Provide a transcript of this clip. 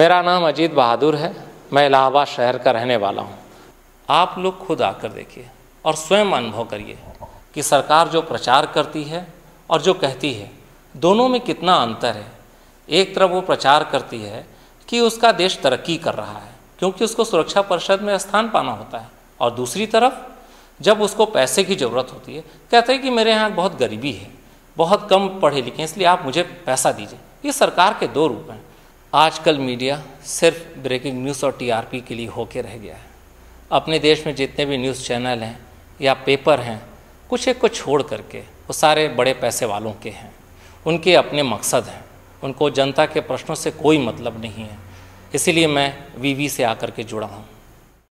मेरा नाम अजीत बहादुर है मैं इलाहाबाद शहर का रहने वाला हूँ आप लोग खुद आकर देखिए और स्वयं अनुभव करिए कि सरकार जो प्रचार करती है और जो कहती है दोनों में कितना अंतर है एक तरफ वो प्रचार करती है कि उसका देश तरक्की कर रहा है क्योंकि उसको सुरक्षा परिषद में स्थान पाना होता है और दूसरी तरफ जब उसको पैसे की ज़रूरत होती है कहते हैं कि मेरे यहाँ बहुत गरीबी है बहुत कम पढ़े लिखे हैं इसलिए आप मुझे पैसा दीजिए ये सरकार के दो रूप हैं आजकल मीडिया सिर्फ ब्रेकिंग न्यूज़ और टीआरपी के लिए होके रह गया है अपने देश में जितने भी न्यूज़ चैनल हैं या पेपर हैं कुछ एक को छोड़ करके वो सारे बड़े पैसे वालों के हैं उनके अपने मकसद हैं उनको जनता के प्रश्नों से कोई मतलब नहीं है इसीलिए मैं वीवी से आकर के जुड़ा हूँ